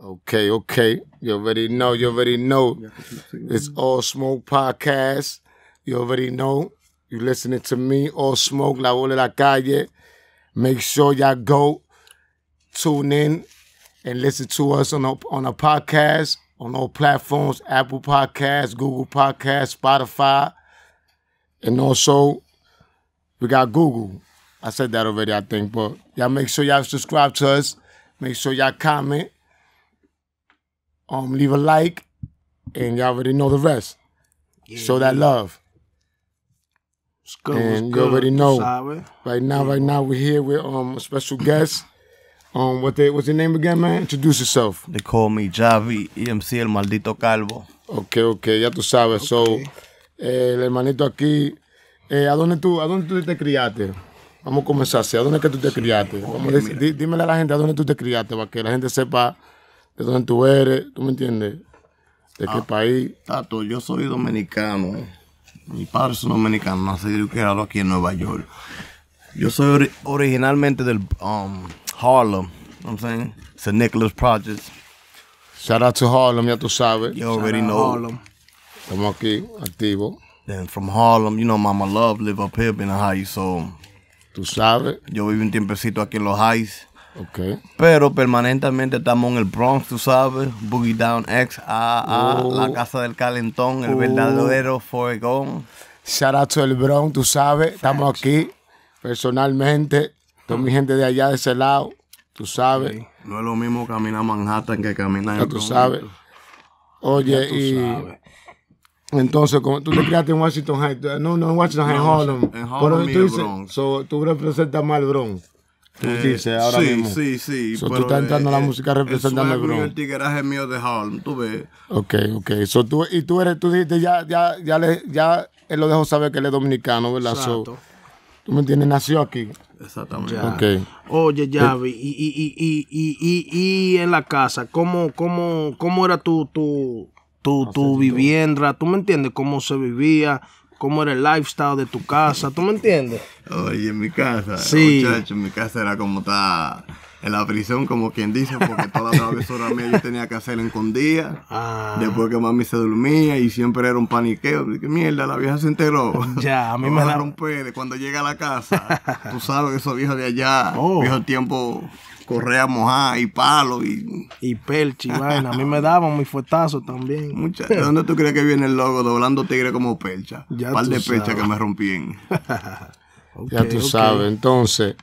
Okay, okay. You already know. You already know. It's All Smoke Podcast. You already know. You listening to me, All Smoke, La Ola La Calle. Make sure y'all go tune in and listen to us on a, on a podcast on all platforms Apple Podcasts, Google Podcasts, Spotify, and also we got Google. I said that already, I think, but y'all make sure y'all subscribe to us. Make sure y'all comment um, leave a like, and y'all already know the rest. Yeah, Show that yeah. love. It's good. And it's good. you already know. Sorry. Right now, right now, we're here with um a special guest. Um, what they, what's your name again, man? Introduce yourself. They call me Javi EMC El Maldito Calvo. Okay, okay, ya tú sabes. Okay. So, eh, el hermanito aquí, eh, ¿a dónde tú, a dónde tú te criaste? Vamos a comenzar, ¿a dónde es que tú te criaste? Sí, Vamos, okay, eh, dímele a la gente a dónde tú te criaste para que la gente sepa de dónde tú eres, ¿tú me entiendes? ¿De qué ah. país? Tato, yo soy dominicano. Eh. Mi padre es un dominicano, nací y criado aquí en Nueva York. Yo soy originalmente del um, Harlem, you know I'm St. Nicholas Project. Shout out to Harlem, ya tú sabes. You already know. Harlem. Estamos aquí, activo. Then from Harlem, you know, Mama Love live up here in the high, so. Tú sabes. Yo viví un tiempecito aquí en los Heights. Pero permanentemente estamos en el Bronx, tú sabes. Boogie Down X, A, A, oh. La Casa del Calentón, el oh. verdadero out to el Bronx, tú sabes. Estamos aquí personalmente. Toda mi gente de allá, de ese lado, tú sabes. No es lo mismo caminar Manhattan que caminar en el Bronx. tú sabes. Oye, y. Entonces, tú te criaste en Washington Heights, no, no en Washington Heights, en Harlem. En Harlem, Pero tú dices, so, tú representas más el Bronx. Tú eh, dices ahora sí, mismo. Sí, sí, sí. pero, tú estás entrando a eh, la eh, música representando el grupo el tigueraje mío de Harlem, tú ves. Ok, ok. So, tú, y tú eres, tú dijiste, ya, ya, ya, le, ya él lo dejó saber que él es dominicano, ¿verdad? Exacto. ¿Tú me entiendes? Nació aquí. Exactamente. Ya. Okay. Oye, y y, y, y, y, en la casa, ¿cómo, cómo, cómo era tu, tu, tu, tu vivienda? ¿Tú me entiendes? ¿Cómo se vivía? cómo era el lifestyle de tu casa, ¿tú me entiendes? Oye, en mi casa, sí. en mi casa era como está en la prisión, como quien dice, porque toda la travesura mía yo tenía que hacer escondida. Ah. Después que mami se dormía y siempre era un paniqueo. Dije, mierda, la vieja se enteró. Ya, a mí me, me la pues, de cuando llega a la casa. tú sabes que esos viejos de allá, oh. viejo viejos tiempo correa mojada y palo y. Y perchi, vaina. A mí me daban muy fuetazo también. Mucha, ¿De dónde tú crees que viene el logo doblando tigre como percha? par de perchas que me rompí. ya tú sabes, entonces.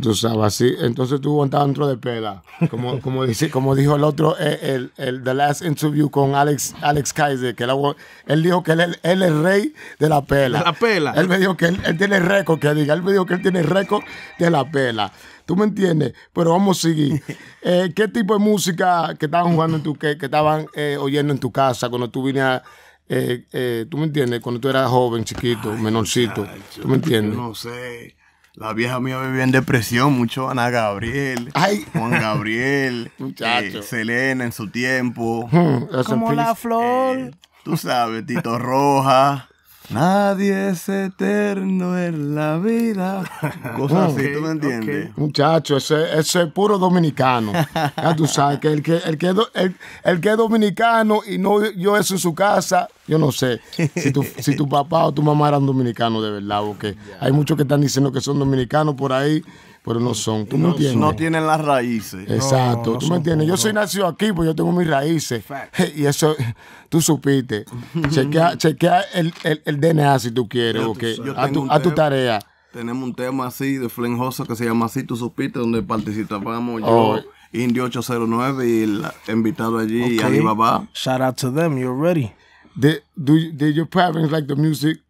Tú sabes, así. Entonces tú aguantabas dentro de pela. Como, como, dice, como dijo el otro, eh, el, el, The Last Interview con Alex, Alex Kaiser, que él, dijo que él, es el rey de la pela. De la pela. Él me dijo que él, tiene récord, que diga. Él me dijo que él tiene récord de la pela. ¿Tú me entiendes? Pero vamos a seguir. Eh, ¿Qué tipo de música que estaban jugando en tu, que, estaban eh, oyendo en tu casa cuando tú vinías, eh, tú me entiendes, cuando tú eras joven, chiquito, menorcito? ¿Tú me entiendes? no sé. La vieja mía vivía en depresión, mucho Ana Gabriel, Ay. Juan Gabriel, muchacho. Selena en su tiempo. Hmm, Como la flor. Tú sabes, Tito Roja. Nadie es eterno en la vida. Cosas así, ¿tú me entiendes? Muchacho, ese, es puro dominicano. Ya tú sabes que el que, el que es dominicano y no yo eso en su casa, yo no sé si tu, si tu papá o tu mamá eran dominicanos de verdad, porque hay muchos que están diciendo que son dominicanos por ahí pero no son. ¿Tú no, tienen las raíces. Exacto, tú me entiendes. Yo soy nacido aquí, pues yo tengo mis raíces. Y eso, tú supiste. chequea, el, DNA si tú quieres, a, tu, tarea. Tenemos un tema así de flenjoso que se llama Así tú supiste, donde participamos yo. Oh. Indio 809 y el invitado allí okay. Alibaba. Shout out to them, you're ready. do, did your parents like the music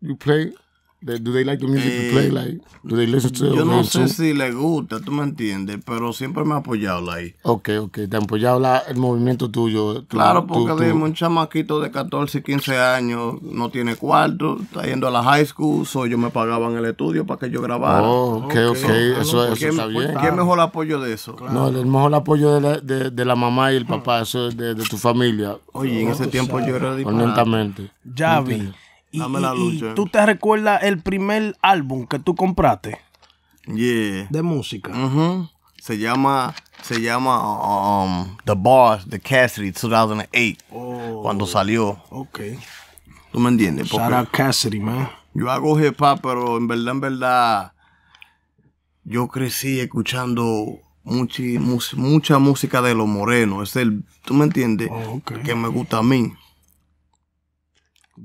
you play? Do they like the music play? Eh, like, do they listen Yo no sé si le gusta, tú me entiendes, pero siempre me ha apoyado ahí, Ok, ok, te ha apoyado el movimiento tuyo. claro, porque de un chamaquito de 14, 15 años, no tiene cuarto, está yendo a la high school, Soy yo me pagaban el estudio para que yo grabara. Oh, ok, ok, eso, está bien. ¿Quién mejor apoyo de eso? No, el mejor apoyo de la, de, la mamá y el mm. papá, eso es de, tu familia. Oye, en ese tiempo yo era diferente. Ya vi. Y, ¿Tú te recuerdas el primer álbum que tú compraste? Yeah. De música. Se llama, se llama um, The Boss de Cassidy 2008. Cuando salió. Ok. ¿Tú me entiendes? Sarah Cassidy, man. Yo hago hip pero en verdad, en verdad, yo crecí escuchando mucha, mucha música de los morenos. Es el, ¿tú me entiendes? Oh, que me gusta a mí.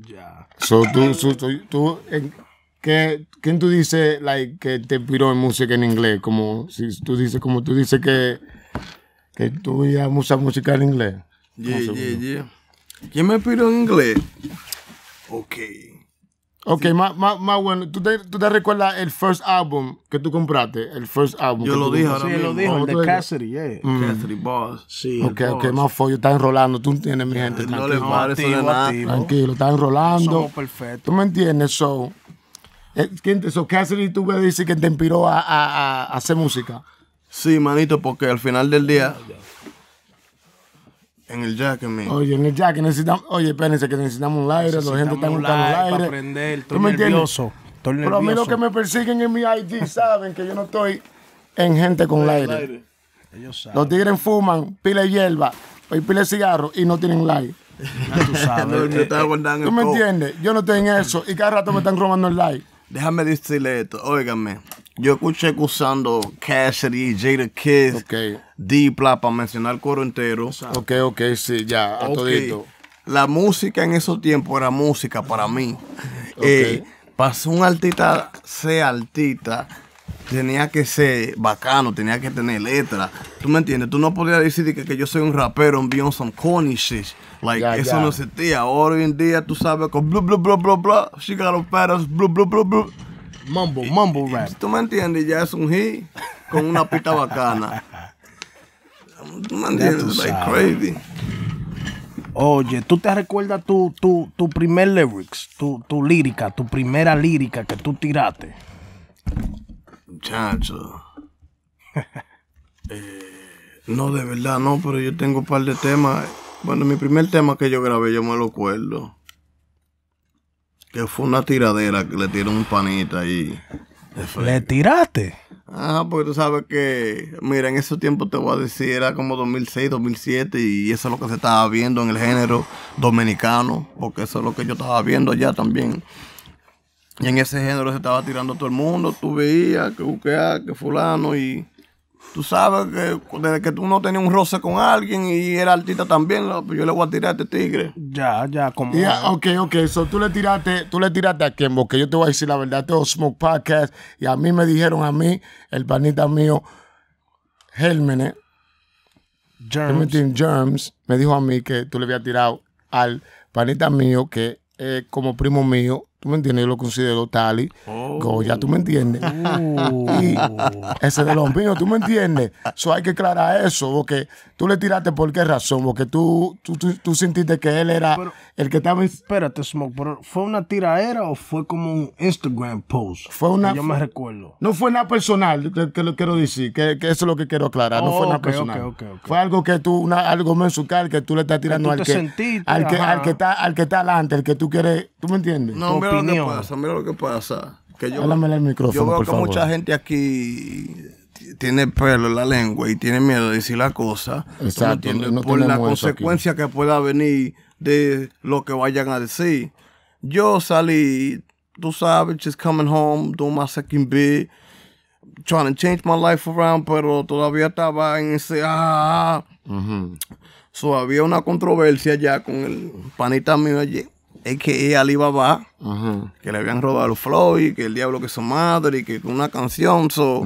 Ya. So, tú, so, tú, tú en, ¿qué, ¿Quién tú dices like, que te inspiró en música en inglés? Como si tú dices, como tú dices que, que tú ya usas música en inglés. Yeah, yeah, yeah. ¿Quién me inspiró en inglés? Ok. Ok, más, más, bueno. ¿Tú te, recuerdas el first álbum que tú compraste? El first album. Yo lo dije ahora Sí, lo dijo, el oh, de Cassidy, yeah. Mm. Cassidy Boss. Sí. Ok, ok, más follo. Está enrolando. Tú entiendes, mi gente. No les pares eso Tranquilo, está enrolando. Somos perfecto. ¿Tú me entiendes? So, eh, so Cassidy, tú ves decir que te inspiró a, hacer música. Sí, manito, porque al final del día. Ah, en el jack, man. Oye, en el jack necesitamos. Oye, espérense, que necesitamos un aire. la gente está buscando el aire. Para estoy nervioso. Estoy nervioso. Pero a mí los que me persiguen en mi ID saben que yo no estoy en gente con aire. Ellos saben. Los tigres fuman, pile hierba, pile cigarro y no tienen un tú sabes. no, eh, eh, el ¿Tú me entiendes? Yo no estoy en eso y cada rato me están robando el like. Déjame decirle esto, óigame. Yo escuché usando Cassidy, Jada Kiss, okay. Dipla, para mencionar coro entero. ok, ok, sí, ya, a La música en esos tiempos era música para mí. Eh, para ser un artista, ser artista, tenía que ser bacano, tenía que tener letra. ¿Tú me entiendes? Tú no podías decir que, yo soy un rapero, un Beyond some corny Like, eso no existía. Hoy en día tú sabes con bla bla bla bla bla, she got a bla bla bla Mumble, mumble rap. Si tú me entiendes, ya es un hit con una pita bacana. Tú me entiendes, like crazy. Oye, ¿tú te recuerdas tu, tu, primer lyrics, tu, lírica, tu primera lírica que tú tiraste? Chacho, eh, no, de verdad, no, pero yo tengo un par de temas. Bueno, mi primer tema que yo grabé, yo me lo acuerdo. Que fue una tiradera que le tiró un panita ahí. ¿Le tiraste? Ah, porque tú sabes que, mira, en ese tiempo te voy a decir, era como 2006, 2007 y eso es lo que se estaba viendo en el género dominicano, porque eso es lo que yo estaba viendo allá también. Y en ese género se estaba tirando todo el mundo, tú veías que buquea, que fulano y tú sabes que desde que tú no tenías un roce con alguien y era artista también, pues yo le voy a tirar a este tigre. Ya, ya, como. Ya, ok, ok. tú le tiraste, tú le tiraste a Kembo, que yo te voy a decir la verdad, todo Smoke Podcast. Y a mí me dijeron a mí, el panita mío, Gérmenes, Germs. Germs, me dijo a mí que tú le habías tirado al panita mío, que es como primo mío, ¿Tú me entiendes? Yo lo considero Tali, oh. Goya, ¿tú me entiendes? Uh. Y ese de los míos, ¿tú me entiendes? Eso hay que aclarar eso, porque tú le tiraste por qué razón, porque tú, tú, sentiste que él era el que estaba... Espérate, Smoke, pero ¿fue una tiraera o fue como un Instagram post? Fue una... Yo me recuerdo. No fue nada personal, que, lo quiero decir, que, eso es lo que quiero aclarar, no fue oh, nada personal. fue algo que tú, algo mensual que tú le estás tirando al, que, al, que, al, que está, al que está adelante, el que tú quieres, ¿tú me entiendes? No, Mira lo que pasa, lo que pasa. yo, yo veo que mucha gente aquí tiene pelo en la lengua y tiene miedo de decir la cosa. Exacto. por la consecuencia que pueda venir de lo que vayan a decir. Yo salí, tú sabes, just coming home, doing my second bit, trying to change my life around, pero todavía estaba en ese. Ah, ah, ah. so, había una controversia ya con el panita mío allí. Es que Alibaba, que le habían robado el flow y que el diablo que es su madre y que una canción. So,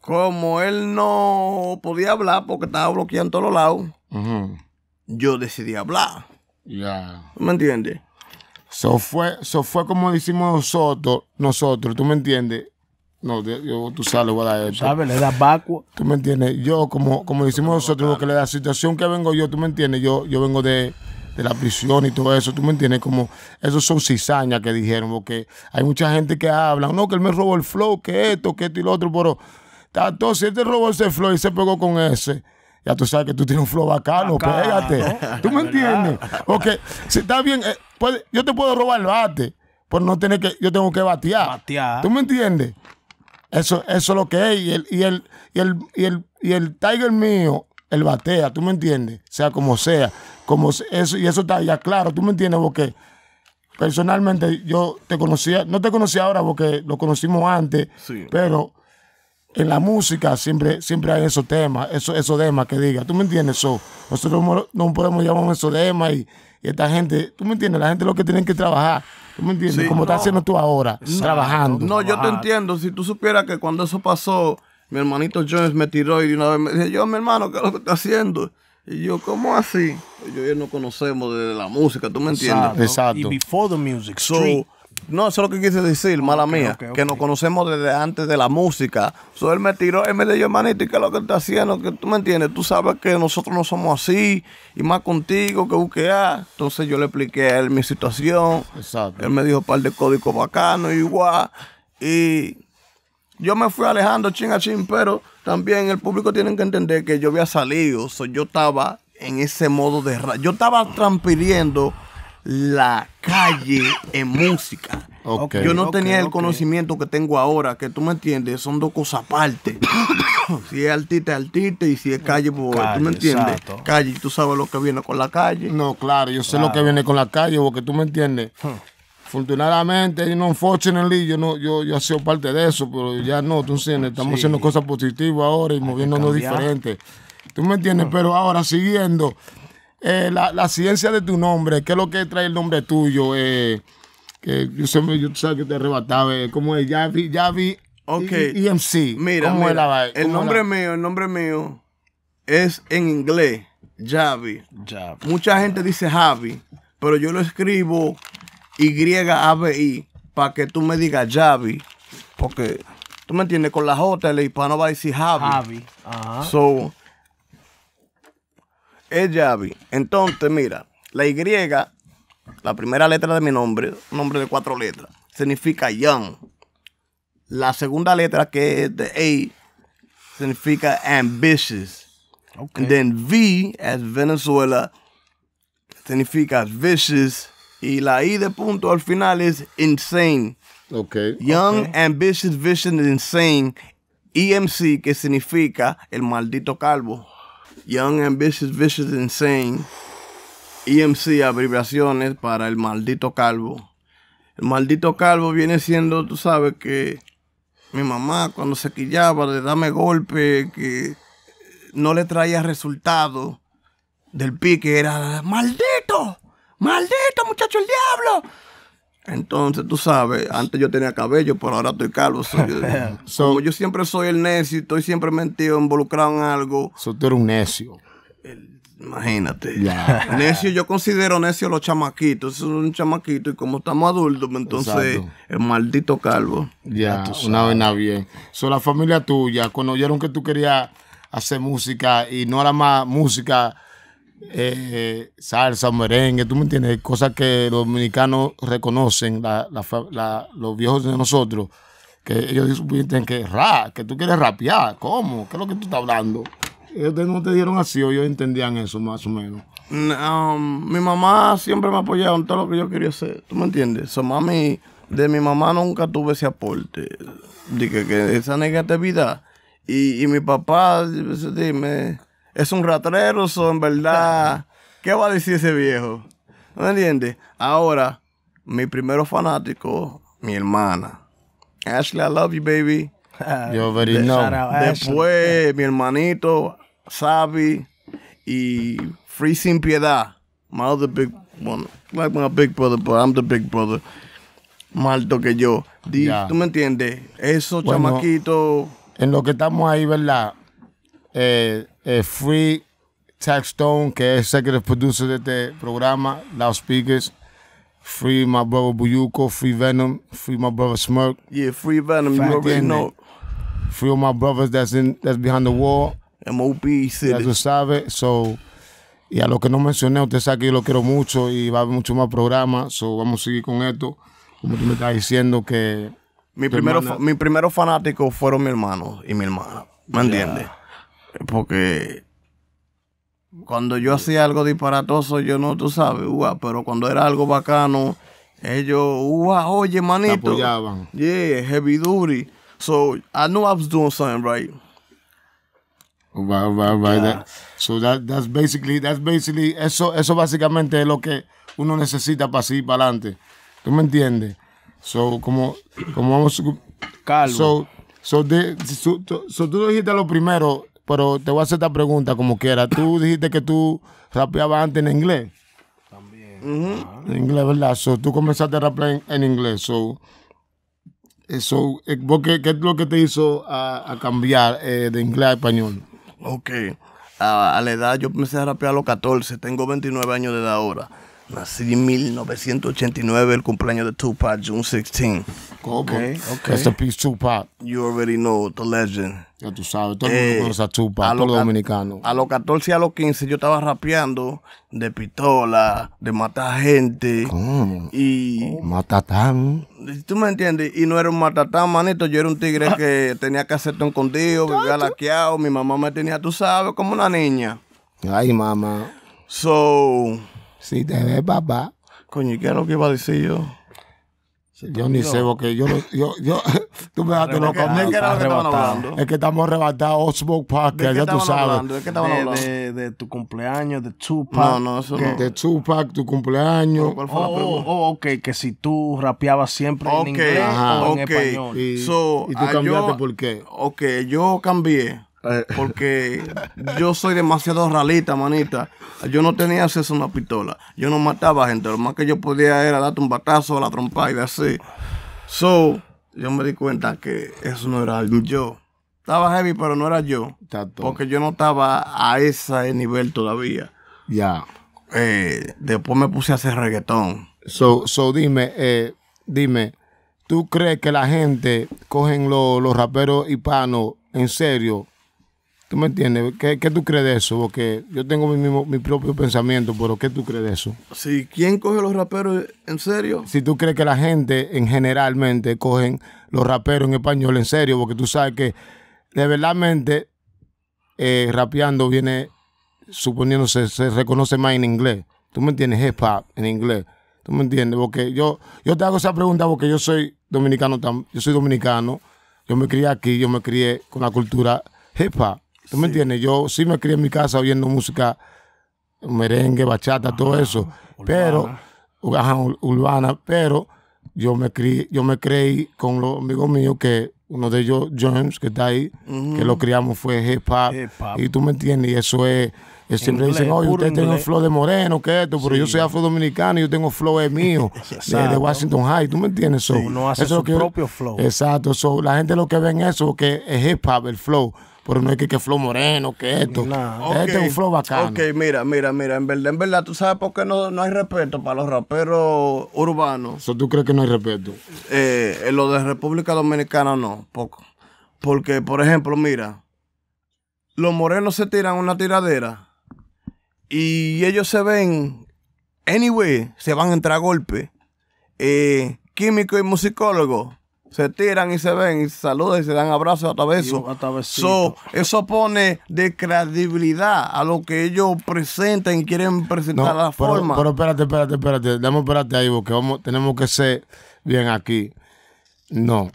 Como él no podía hablar porque estaba bloqueando en todos lados, yo decidí hablar. Ya. ¿Me entiendes? Eso fue, so fue como decimos nosotros, nosotros, ¿tú me entiendes? No, yo, tú sabes, voy a dar ¿Sabes? Le das vacuo. ¿Tú me entiendes? Yo, como, como decimos nosotros, lo que la situación que vengo yo, ¿tú me entiendes? Yo, yo vengo de de la prisión y todo eso, tú me entiendes, como esos son cizañas que dijeron, porque hay mucha gente que habla, no, que él me robó el flow, que esto, que esto y lo otro, pero tanto, si él te robó ese flow y se pegó con ese, ya tú sabes que tú tienes un flow bacano, pégate. ¿Tú me entiendes? Porque si está bien, eh, yo te puedo robar el bate, pero no tiene que, yo tengo que batear. ¿Tú me entiendes? Eso, eso es lo que es. Y el, y el, y el, y y el Tiger mío el batea, ¿tú me entiendes? Sea como sea, como eso, y eso está ya claro, ¿tú me entiendes? Porque personalmente yo te conocía, no te conocía ahora porque lo conocimos antes, pero en la música siempre, siempre hay esos temas, esos, esos demas que diga, ¿tú me entiendes? eso. nosotros no podemos llamar esos demas y, esta gente, ¿tú me entiendes? La gente lo que tiene que trabajar. ¿Tú me entiendes? Como estás haciendo tú ahora, trabajando. No, yo te entiendo. Si tú supieras que cuando eso pasó, mi hermanito Jones me tiró y de una vez me dijo, yo, mi hermano, ¿qué es lo que está haciendo? Y yo, ¿cómo así? Y yo, no conocemos desde la música, ¿tú me entiendes? Exacto. Y before the music, so, No, eso es lo que quise decir, mala mía, que nos conocemos desde antes de la música. So, él me tiró, él me dijo, hermanito, qué es lo que está haciendo? Que tú me entiendes, tú sabes que nosotros no somos así, y más contigo que buquear. Entonces yo le expliqué a él mi situación. Exacto. Él me dijo un par de códigos bacanos, igual. Y yo me fui alejando chin a chin, pero también el público tiene que entender que yo había salido, yo estaba en ese modo de... yo estaba transpiriendo la calle en música. yo no tenía el conocimiento que tengo ahora, que tú me entiendes, son dos cosas aparte. si es artista, es artista, y si es calle, pues, tú me entiendes. Calle, tú sabes lo que viene con la calle. No, claro, yo sé lo que viene con la calle, porque tú me entiendes. Afortunadamente, no no, unfortunately, yo no, yo, yo he sido parte de eso, pero ya no, tú entiendes, estamos haciendo cosas positivas ahora y moviéndonos diferente. ¿Tú me entiendes? Pero ahora, siguiendo, eh, la, la, ciencia de tu nombre, ¿qué es lo que trae el nombre tuyo? Eh, que yo sé, yo que te arrebataba, eh, ¿cómo como es, Javi, vi, OK EMC. E, e mira, ¿Cómo el nombre mío, el nombre mío es en inglés, Javi. Javi. Mucha gente dice Javi, pero yo lo escribo y-A-B-I, para que tú me digas Javi, porque tú me entiendes, con la J el hispano va a decir Javi. Javi. So, es Javi. Entonces, mira, la Y, la primera letra de mi nombre, nombre de cuatro letras, significa young. La segunda letra, que es de A, significa ambitious. Okay. then V, as Venezuela, significa vicious. Y la I de punto al final es insane. Okay. Young, ambitious, vision, insane. EMC, que significa el maldito calvo. Young, ambitious, vision insane. EMC, abreviaciones para el maldito calvo. El maldito calvo viene siendo, tú sabes, que mi mamá cuando se quillaba de darme golpe, que no le traía resultado del pique, era maldito. ¡Maldito muchacho el diablo! Entonces, tú sabes, antes yo tenía cabello, pero ahora estoy calvo. yo, como yo siempre soy el necio, estoy siempre mentido, involucrado en algo. Eso tú eres un necio. imagínate. Necio, yo considero necio los chamaquitos. Es un chamaquito y como estamos adultos, pues, entonces el maldito calvo. Ya, yeah, una vaina bien. So, la familia tuya, cuando oyeron que tú querías hacer música y no era más música eh, salsa, merengue, tú me entiendes, cosas que los dominicanos reconocen, los viejos de nosotros, que ellos dicen que ra, que tú quieres rapear, ¿cómo? ¿Qué es lo que tú estás hablando? Ellos no te dieron así o ellos entendían eso más o menos. Um, mi mamá siempre me ha en todo lo que yo quería hacer, ¿tú me entiendes? de mi mamá nunca tuve ese aporte, de que, esa negatividad. Y, y mi papá, dime es un ratrero, son en verdad. ¿Qué va a decir ese viejo? ¿No entiendes? Ahora, mi primero fanático, mi hermana. Ashley, I love you, baby. Yo already know. Después, mi hermanito, Savi y Free Sin Piedad. My other big one. Like my big brother, but I'm the big brother. Más que yo. ¿Tú me entiendes? Eso, chamaquito. En lo que estamos ahí, ¿verdad? Eh, eh, free Tech Stone, que es executive producer de este programa, speakers, Free my brother Buyuko, Free Venom, Free my brother Smirk. Yeah, Free Venom, you already know. Free all my brothers that's in that's behind the wall. MOB City. Ya tú sabes, so... Y a lo que no mencioné, usted sabe que yo lo quiero mucho y va a haber mucho más programa. so vamos a seguir con esto. Como tú me estás diciendo que... Mi, primero, mi fanático fueron mi hermano y mi hermana, ¿me entiende? porque cuando yo hacía algo disparatoso, yo no, tú sabes, pero cuando era algo bacano, ellos, oye, manito. apoyaban. Yeah, heavy duty. So I knew I was doing something right. so that's basically, that's basically, eso, eso básicamente es lo que uno necesita para seguir para adelante. ¿Tú me entiendes? So, como, como vamos. Calvo. So, so tú dijiste lo primero, pero te voy a hacer esta pregunta como quiera. Tú dijiste que tú rapeabas antes en inglés. También. En inglés, ¿verdad? So, tú comenzaste a rapear en, inglés. So, eh, so, eh, qué, es lo que te hizo a, cambiar eh, de inglés a español? Ok. A, la edad, yo empecé a rapear a los 14. Tengo 29 años de edad ahora. Nací en 1989, el cumpleaños de Tupac, June 16. Okay, okay. piece Tupac. You already know, the legend. Ya tú sabes, todo el mundo eh, conoce a Tupac, todos los dominicanos. A los 14 a los 15 yo estaba rapeando de pistola, de matar gente. ¿Cómo? Y... Matatán. ¿Tú me entiendes? Y no era un matatán, manito. Yo era un tigre que tenía que hacer condido, vivía laqueado. Mi mamá me tenía, tú sabes, como una niña. Ay, mamá. So... Si te ves papá. Coño, ¿y qué es lo que iba a decir yo? Yo ni sé, porque yo, yo, yo tú me vas lo Es que, hablando? es que estamos arrebatados Osmo que ya tú sabes. ¿De De, tu cumpleaños, de Tupac. No, no, eso no. De Tupac, tu cumpleaños. ¿Cuál fue la oh, pregunta? Oh, ok, que si tú rapeabas siempre en inglés en español. Y, tú ah, cambiaste por qué. Ok, yo cambié eh, porque yo soy demasiado ralita, manita. Yo no tenía acceso a una pistola. Yo no mataba gente. Lo más que yo podía era darte un batazo a la trompa y de así. So, yo me di cuenta que eso no era yo. Estaba heavy, pero no era yo. Porque yo no estaba a ese nivel todavía. Ya. Eh, después me puse a hacer reggaetón. So, so dime, eh, dime, ¿tú crees que la gente cogen los, los raperos hispanos en serio ¿Tú me entiendes? ¿Qué, tú crees de eso? Porque yo tengo mi, mi, propio pensamiento, pero ¿qué tú crees de eso? Si quién coge los raperos en serio. Si tú crees que la gente en generalmente cogen los raperos en español en serio, porque tú sabes que de verdadmente eh, rapeando viene, suponiéndose, se reconoce más en inglés. ¿Tú me entiendes? Hip hop en inglés. ¿Tú me entiendes? Porque yo, yo te hago esa pregunta porque yo soy dominicano, yo soy dominicano, yo me crié aquí, yo me crié con la cultura hip hop. ¿Tú me entiendes? Yo sí me crié en mi casa oyendo música, merengue, bachata, todo eso. Pero, urbana, pero yo me, crié, yo me creí con los amigos míos que uno de ellos, Jones, que está ahí, que lo criamos fue hip hop, Y tú me entiendes, y eso es... siempre dicen, oye, usted tiene flow de moreno, que esto, pero yo soy afrodominicano y yo tengo flow de mío, de, Washington High, ¿tú me entiendes? eso hace su propio flow. Exacto, so, la gente lo que ve en eso, que es hip hop, el flow pero no es que, que flow moreno, que esto. Este es un flow bacano. Ok, mira, mira, mira, en verdad, en verdad, ¿tú sabes por qué no, hay respeto para los raperos urbanos? ¿So ¿Tú crees que no hay respeto? Eh, en lo de República Dominicana no, poco. Porque, por ejemplo, mira, los morenos se tiran una tiradera y ellos se ven, anyway, se van a entrar a golpe. Eh, químico y musicólogo se tiran y se ven y se saludan y se dan abrazos hasta través de eso pone de credibilidad a lo que ellos presentan y quieren presentar la forma. Pero espérate, espérate, espérate. Dame, espérate ahí, porque vamos, tenemos que ser bien aquí. No.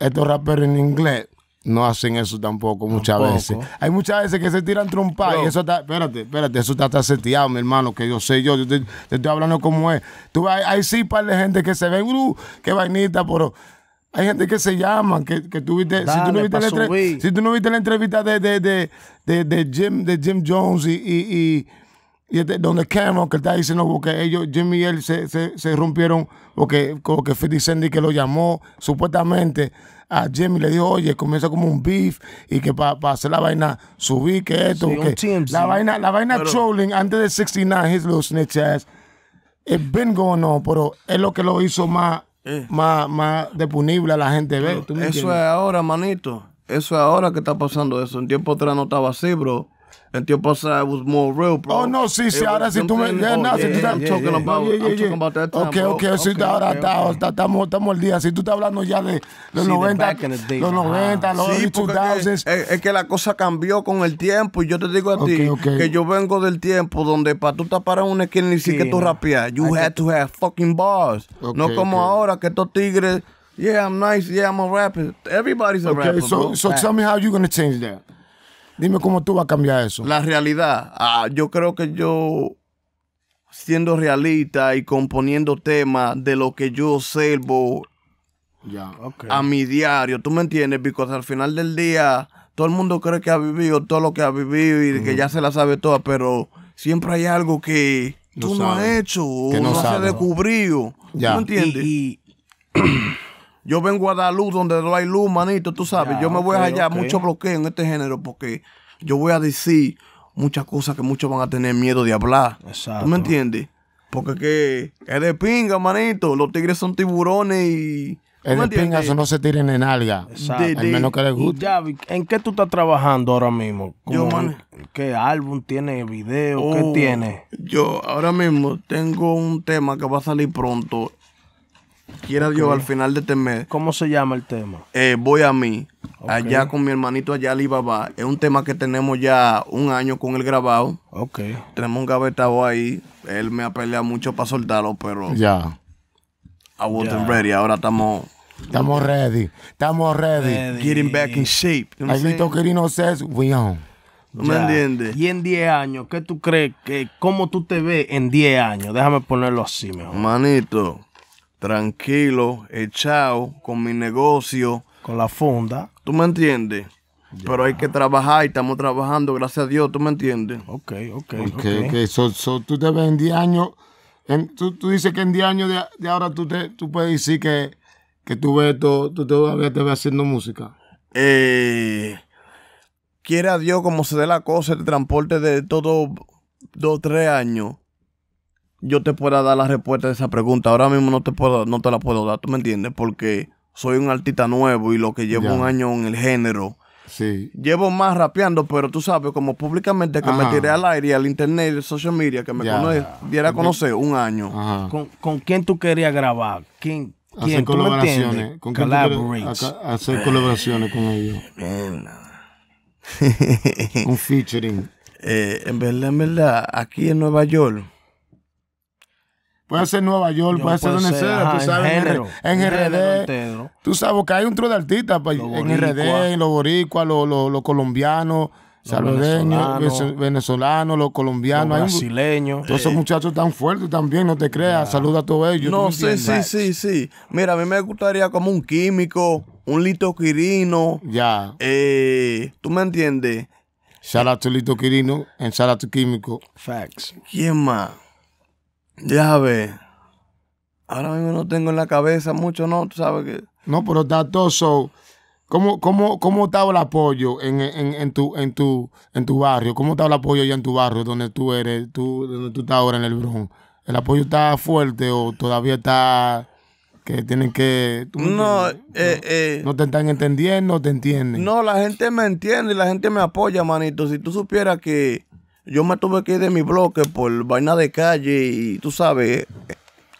Estos raperos en inglés no hacen eso tampoco muchas veces. Hay muchas veces que se tiran trompadas y eso está, espérate, espérate, eso está, está seteado, mi hermano, que yo sé yo, te, estoy hablando como es. Tú hay, sí par de gente que se ven, uh, qué vainita, pero hay gente que se llama, que, que tú viste, si, tú no viste la, entrevista de, de, de, Jim, de Jim Jones y, y, este, donde Cameron, que está diciendo porque ellos, Jim y él se, rompieron, porque, que 50 Sandy que lo llamó supuestamente a Jimmy le dijo, oye, comienza como un beef y que para hacer la vaina, subí que esto, que la vaina, la vaina trolling antes de 69, his little snitch ass, it's been going on, pero es lo que lo hizo más más, de punible a la gente ve. eso es ahora, manito. Eso es ahora que está pasando eso. En tiempo atrás no estaba así, bro and was more real, bro. Oh no, sí sí it ahora si tú me, yeah, eh, oh, no, yeah, si tú estás yeah, talking yeah, about, yeah, yeah, I'm talking about that time, okay, bro. okay, si okay, ahora okay, está, estamos, estamos el día. Si tú estás hablando ya de los see, 90, los 90, los sí, 2000s. Es, es, que la cosa cambió con el tiempo y yo te digo a ti que yo vengo del tiempo donde para tú estar para una esquina sí que tú rapeas, you I had to have fucking bars. no como ahora que estos tigres, yeah, I'm nice, yeah, I'm a rapper. Everybody's a rapper. Okay, so so tell me how you gonna change that. Dime cómo tú vas a cambiar eso. La realidad. Ah, yo creo que yo, siendo realista y componiendo temas de lo que yo observo a mi diario, ¿tú me entiendes? Porque al final del día, todo el mundo cree que ha vivido todo lo que ha vivido y que ya se la sabe toda, pero siempre hay algo que tú no, has hecho o no, has descubrido. ¿Tú me entiendes? y... Yo vengo a dar luz donde no hay luz, manito, tú sabes. yo me voy a hallar mucho bloqueo en este género porque yo voy a decir muchas cosas que muchos van a tener miedo de hablar. ¿Tú me entiendes? Porque que es de pinga, manito. Los tigres son tiburones y... Es de eso no se tiren en alga. Exacto. al menos que les guste. Ya, ¿en qué tú estás trabajando ahora mismo? ¿Qué álbum tiene? ¿Video? ¿Qué oh, tiene? Yo ahora mismo tengo un tema que va a salir pronto Quiera Dios, al final de este mes. ¿Cómo se llama el tema? Eh, voy a mí, allá con mi hermanito allá Alibaba. Es un tema que tenemos ya un año con el grabado. Ok. Tenemos un gavetado ahí. Él me ha peleado mucho para soltarlo, pero. Ya. I wasn't ready. Ahora estamos. Estamos ready. Estamos ready. Getting back in shape. says, we on. ¿Me entiendes? Y en 10 años, ¿qué tú crees? Que, ¿Cómo tú te ves en 10 años? Déjame ponerlo así, mejor. Manito, tranquilo, echado, con mi negocio. Con la funda. ¿Tú me entiendes? Pero hay que trabajar y estamos trabajando, gracias a Dios, ¿tú me entiendes? Ok, ok, ok. okay. okay. So, tú te ves en 10 años, tú, dices que en 10 años de, ahora tú, tú puedes decir que, que tú, ves todo, tú todavía te ves haciendo música. Eh, quiera Dios como se dé la cosa, el transporte de todo, dos, tres años yo te pueda dar la respuesta de esa pregunta. Ahora mismo no te puedo, no te la puedo dar, ¿tú me entiendes? Porque soy un artista nuevo y lo que llevo un año en el género. Sí. Llevo más rapeando, pero tú sabes, como públicamente que me tiré al aire, al internet, social media, que me diera a conocer un año. ¿Con, ¿Con quién tú querías grabar? ¿Quién, hacer colaboraciones. ¿Con quién hacer colaboraciones con ellos. un featuring. Eh, en verdad, en verdad, aquí en Nueva York Puede ser Nueva York, puede ser donde tú sabes, en, RD. Tú sabes que hay un tro de artistas pues, en RD, en los boricuas, los, colombianos, los venezolanos, los colombianos. Los brasileños. todos esos eh. muchachos están fuertes también, no te creas. Saluda a todos ellos. No, sí, sí, sí, sí. Mira, a mí me gustaría como un químico, un Lito Quirino. Ya. Eh, ¿Tú me entiendes? Shout out Lito Quirino Químico. Facts. ¿Quién más? Ya ve. Ahora mismo no tengo en la cabeza mucho, ¿no? Tú sabes que. No, pero está todo. So, ¿Cómo, cómo, cómo el apoyo en, tu, en, tu, en tu barrio? ¿Cómo está el apoyo allá en tu barrio, donde tú eres, tú, donde tú estás ahora en el bron ¿El apoyo está fuerte o todavía está que tienen que... Eh, no, eh, no, te están entendiendo, te entienden. No, la gente me entiende y la gente me apoya, manito. Si tú supieras que yo me tuve que ir de mi bloque por vaina de calle y tú sabes,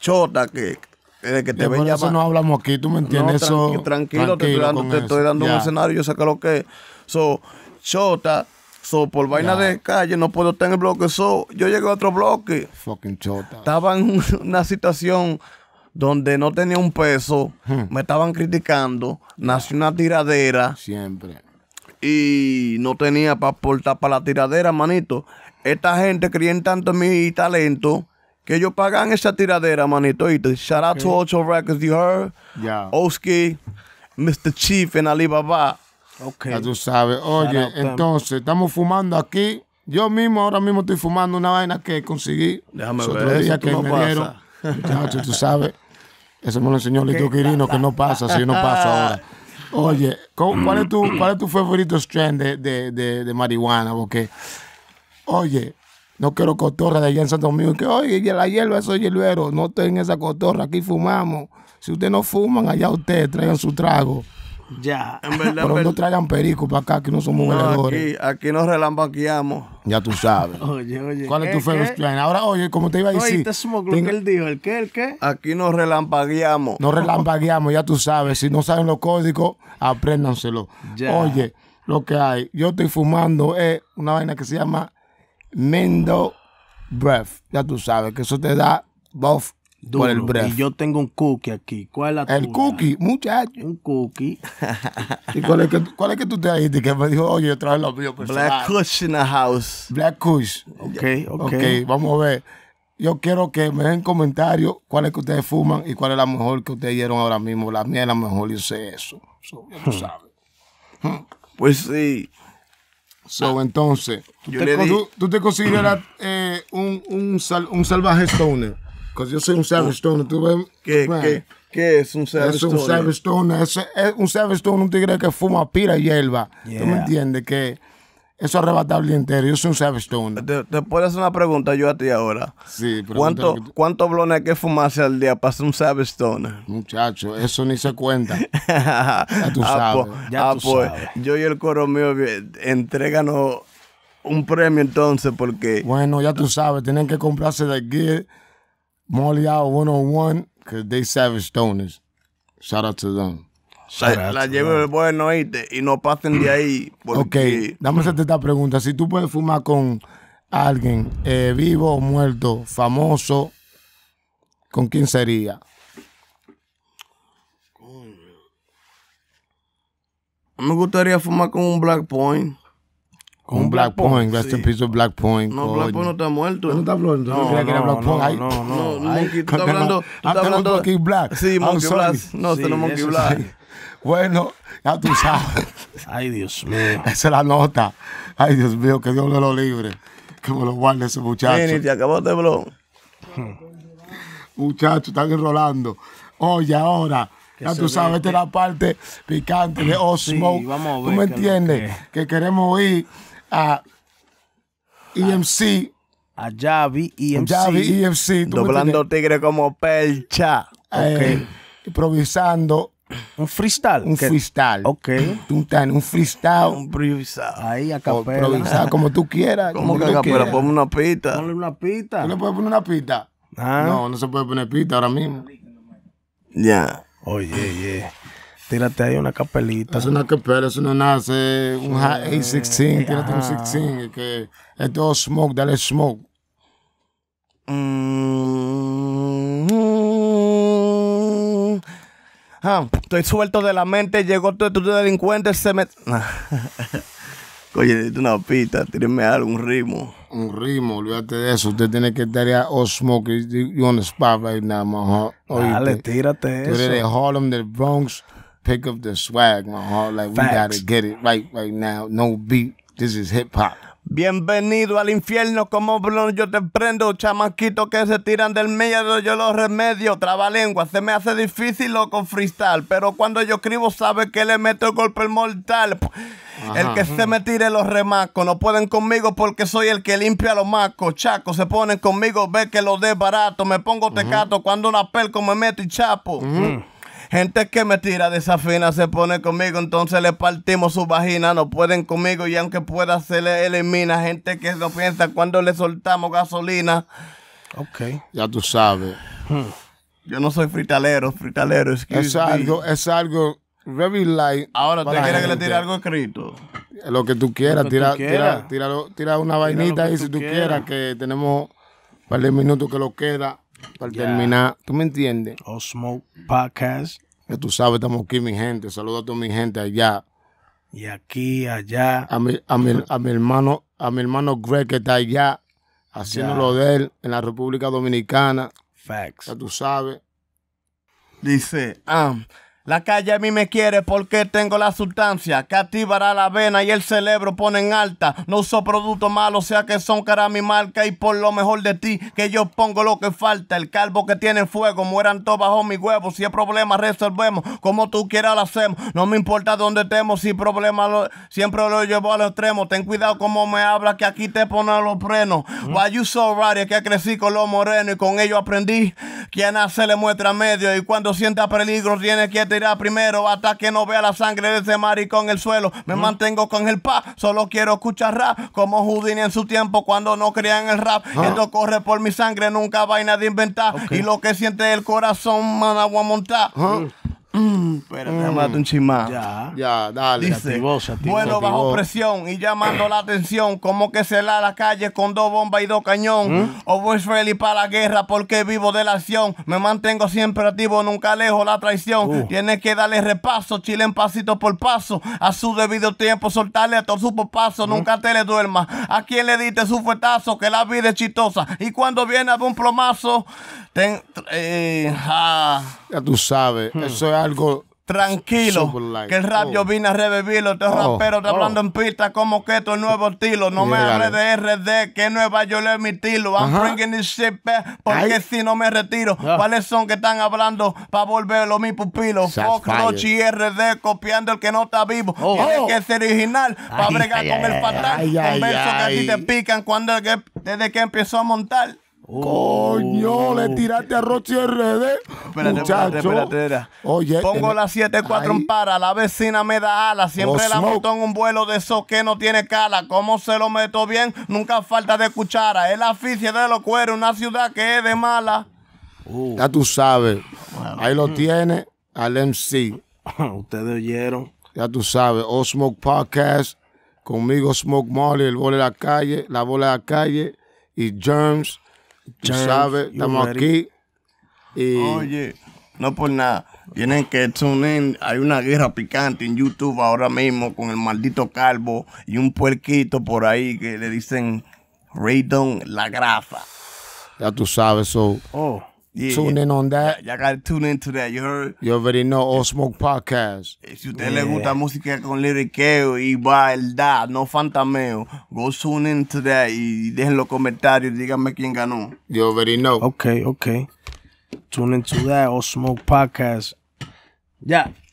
chota que, que te ven eso no hablamos aquí, tú me entiendes. tranquilo, te estoy dando, un escenario, yo sé que lo que es. So, chota, so, por vaina de calle no puedo estar en el bloque. So, yo llegué a otro bloque. Fucking chota. Estaba en una situación donde no tenía un peso, hmm. me estaban criticando, nació una tiradera. Siempre y no tenía para aportar para la tiradera, manito. Esta gente creía en tanto mi talento que ellos pagan esa tiradera, manito. shout out to Ocho Records, you heard? Oski, Mr. Chief en Alibaba. Okay. Ya tú sabes. Oye, entonces, estamos fumando aquí. Yo mismo, ahora mismo estoy fumando una vaina que conseguí. Déjame Los que no me dieron. Muchachos, tú sabes. Eso me lo enseñó Lito Quirino, que no pasa, si no paso ahora. Oye, ¿cuál es tu, mm. tu favorito strand de, marihuana? Porque, oye, no quiero cotorra de allá en Santo Domingo. Que, oye, la hierba, eso hierbero. No estoy en esa cotorra. Aquí fumamos. Si ustedes no fuman, allá ustedes traigan su trago. Ya. En verdad, Pero no traigan perico para acá, que no somos no, Aquí, aquí nos relampagueamos. Ya tú sabes. Oye, oye. ¿Cuál es tu ¿eh? favorite Ahora, oye, como te iba a decir. Oye, este lo que él dijo. ¿El qué? ¿El qué? Aquí nos relampagueamos. Nos relampagueamos, ya tú sabes. Si no saben los códigos, apréndanselo. Oye, lo que hay. Yo estoy fumando es eh, una vaina que se llama Mendo Breath. Ya tú sabes que eso te da buff y yo tengo un cookie aquí. ¿Cuál es la El cookie, muchacho. Un cookie. ¿Y cuál es que, cuál es que tú Que me dijo, oye, yo traje los míos personales. Black Kush in the house. Black Kush. Ok, ok. Ok, vamos a ver. Yo quiero que me den comentarios cuál es que ustedes fuman y cuál es la mejor que ustedes dieron ahora mismo. La mía es la mejor, yo sé eso. ya tú hmm. sabes. Pues sí. So, entonces, ¿tú, te, consideras eh, un, un, un salvaje stoner? Porque yo soy un Savage ¿Tú ves? ¿Qué, qué, es un Savage Es un Savage Es, un Savage un tigre que fuma pira y hierba. ¿Tú me entiendes? Que eso arrebatable entero. Yo soy un Savage Te, te puedo hacer una pregunta yo a ti ahora. Sí, ¿Cuántos ¿cuánto blones hay que fumarse al día para ser un Savage Muchachos, Muchacho, eso ni se cuenta. ya tú ah, pues, ah, pues, sabes. Yo y el coro mío eh, entréganos un premio entonces porque... Bueno, ya tú sabes, tienen que comprarse de gear Marley Hour 101, because they Savage Stoners. Shout out to them. la, llevo lleve el bueno y no pasen de ahí. Ok, dame hacerte esta pregunta. Si tú puedes fumar con alguien eh, vivo o muerto, famoso, ¿con quién sería? Me gustaría fumar con un Black Point un Black Point, Rest in Peace Black Point. No, Black Point no está muerto. No está No, no, no, no, no, no, Monkey, tú estás hablando... Monkey Black. Sí, Monkey Black. No, este no Monkey Black. Bueno, ya tú sabes. Ay, Dios mío. Esa es la nota. Ay, Dios mío, que Dios me lo libre. Que me lo guarde ese muchacho. no te acabaste, bro. Muchachos, están enrolando. Oye, ahora. Ya tú sabes, esta es la parte picante de Osmo. no ¿Tú me entiendes? Que, queremos oír a EMC. A, Javi EMC. Javi EMC. Doblando tigre como percha. Eh, improvisando. Un freestyle. Un freestyle. Ok. Un, freestyle. Un freestyle. Ahí, a capela. como tú quieras. como que a capela? Ponme una pita. Ponle una pita. ¿Tú le puedes poner una pita? Ah. No, no se puede poner pita ahora mismo. Ya. Oye, oh, yeah, Tírate ahí una capelita. Es una capela, eso no nace. Un Hot A16, tírate un 16. Que es todo smoke, dale smoke. Mm-hmm. ah, estoy suelto de la mente, llegó todo tu este delincuente, se me. Oye, una pita tírenme algo, un ritmo. Un ritmo, olvídate de eso. Usted tiene que estar ya all oh, smoke. You on the spot right now, my heart. Dale, tírate eso. Tú eres de Harlem, del Bronx pick up the swag, my heart. Like we gotta get it right right now. No beat. This is hip hop. Bienvenido al infierno como blon, yo te prendo, Chamaquito que se tiran del medio, yo los remedio, trabalengua, se me hace difícil loco freestyle, pero cuando yo escribo sabe que le meto el golpe mortal. El que se me tire los remacos, no pueden conmigo porque soy el que limpia los macos, chaco se ponen conmigo, ve que lo de barato, me pongo tecato, cuando una pelco me meto y chapo. Gente que me tira fina se pone conmigo, entonces le partimos su vagina. No pueden conmigo y aunque pueda se le elimina. Gente que no piensa cuando le soltamos gasolina. Ok. Ya tú sabes. Hmm. Yo no soy fritalero, fritalero, que. es algo, es algo very light. Ahora, ¿te quieres que le tire algo escrito? Lo que tú quieras, tira, Tira, una vainita ahí si tú quieras. quieras, que tenemos un par de minutos que lo queda. Para terminar, ¿tú me entiendes? O Smoke Podcast. Que tú sabes, estamos aquí, mi gente. Saludos a toda mi gente allá. Y aquí, allá. A mi, hermano, a mi hermano Greg que está allá, haciendo lo de él en la República Dominicana. Facts. Ya tú sabes. Dice, ah, la calle a mí me quiere porque tengo la sustancia que activará la vena y el cerebro en alta. No uso productos malos, sea que son cara a mi marca y por lo mejor de ti que yo pongo lo que falta. El calvo que tiene fuego, mueran todos bajo mi huevo. Si hay problemas, resolvemos, como tú quieras lo hacemos. No me importa dónde estemos, si problema lo, siempre lo llevo al extremo. Ten cuidado como me hablas que aquí te ponen los frenos. Why you so rare? que crecí con los morenos y con ellos aprendí. Quien hace le muestra medio y cuando sienta peligro tiene que primero hasta que no vea la sangre de ese maricón en el suelo. Me mantengo con el pa, solo quiero escuchar rap. Como Houdini en su tiempo cuando no creían el rap. Ah. Esto corre por mi sangre, nunca vaina de inventar. Y lo que siente el corazón, managua monta ah. Mm, pero déjame mm. un chimán. Ya, ya, dale. Dice, bueno, bajo presión y llamando la atención, como que se la a la calle con dos bombas y dos cañón. ¿Mm? O oh, voy pues, feliz para la guerra porque vivo de la acción. Me mantengo siempre activo, nunca alejo la traición. Uh. Tienes que darle repaso, Chile en pasito por paso. A su debido tiempo, soltarle a todo su paso. Nunca te le duermas. A quien le diste su fuetazo, que la vida es chistosa. Y cuando viene a un plomazo... Eh, ah. Ya tú sabes, hmm. eso es algo Tranquilo, que el rap yo oh. vine a revivirlo. Estos oh, raperos rapero oh. hablando en pista como que esto es nuevo estilo. No me hables de RD, que Nueva yo le mi I'm bringing this shit porque si no me retiro. Ah. ¿Cuáles son que están hablando para volverlo mi pupilo? Fox, y RD, copiando el que no está vivo. Tiene que ser original para bregar con el fatal. Con verso que a te pican cuando desde que empezó a montar. Coño, le uh. tiraste a Rochi RD. Espérate, Oye, Pongo la 7-4 en para. La vecina me da ala. Siempre la en un vuelo de esos que no tiene cala. ¿Cómo se lo meto bien? Nunca falta de cuchara. Es la afición de los cueros, una ciudad que es de mala. Uh. Ya tú sabes. Ahí lo mm. tiene al MC. Ustedes oyeron. Ya tú sabes. O Smoke Podcast. Conmigo Smoke Molly, el bola de la calle, la bola de la calle y Germs Tú sabes, estamos aquí. Y... Oye, no por nada. Tienen que tune Hay una guerra picante en YouTube ahora mismo con el maldito calvo y un puerquito por ahí que le dicen Raydon la grafa. Ya tú sabes, so. Oh. Tune in on that. Y'all gotta tune into that. You heard? You already know All Smoke Podcast. Eh, si usted le gusta música con liriqueo y da, no fantameo, go tune into that y dejen los comentarios, díganme quién ganó. You already know. Okay, okay. Tune into that All Smoke Podcast. Ya. Yeah.